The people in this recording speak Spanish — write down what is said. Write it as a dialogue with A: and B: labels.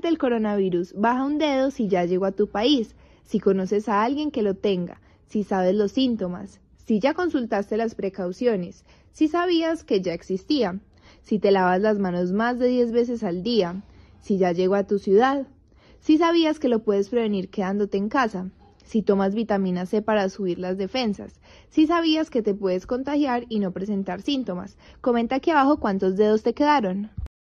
A: del coronavirus, baja un dedo si ya llegó a tu país, si conoces a alguien que lo tenga, si sabes los síntomas, si ya consultaste las precauciones, si sabías que ya existía, si te lavas las manos más de 10 veces al día, si ya llegó a tu ciudad, si sabías que lo puedes prevenir quedándote en casa, si tomas vitamina C para subir las defensas, si sabías que te puedes contagiar y no presentar síntomas. Comenta aquí abajo cuántos dedos te quedaron.